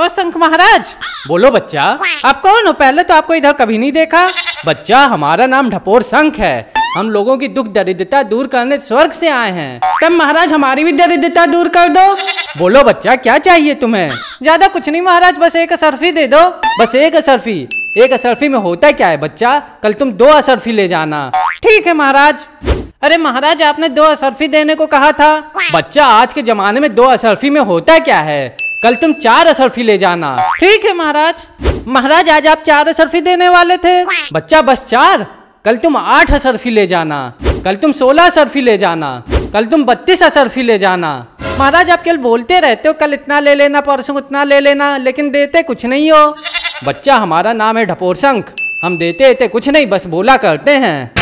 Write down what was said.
ओ शंख महाराज बोलो बच्चा आप कौन हो पहले तो आपको इधर कभी नहीं देखा बच्चा हमारा नाम ढपोर शंख है हम लोगों की दुख दरिद्रता दूर करने स्वर्ग से आए हैं तब महाराज हमारी भी दरिद्रता दूर कर दो बोलो बच्चा क्या चाहिए तुम्हें ज्यादा कुछ नहीं महाराज बस एक असरफी दे दो बस एक असरफी एक असरफी में होता क्या है बच्चा कल तुम दो असरफी ले जाना ठीक है महाराज अरे महाराज आपने दो असरफी देने को कहा था बच्चा आज के जमाने में दो असरफी में होता क्या है कल तुम चार असरफी ले जाना ठीक है महाराज महाराज आज आप चार असरफी देने वाले थे बच्चा बस चार कल तुम आठ असरफी ले जाना कल तुम सोलह असरफी ले जाना कल तुम बत्तीस असरफी ले जाना महाराज आप कल बोलते रहते हो कल इतना ले लेना परसों उतना ले लेना लेकिन देते कुछ नहीं हो बच्चा हमारा नाम है ढपोर शंख हम देते देते कुछ नहीं बस बोला करते हैं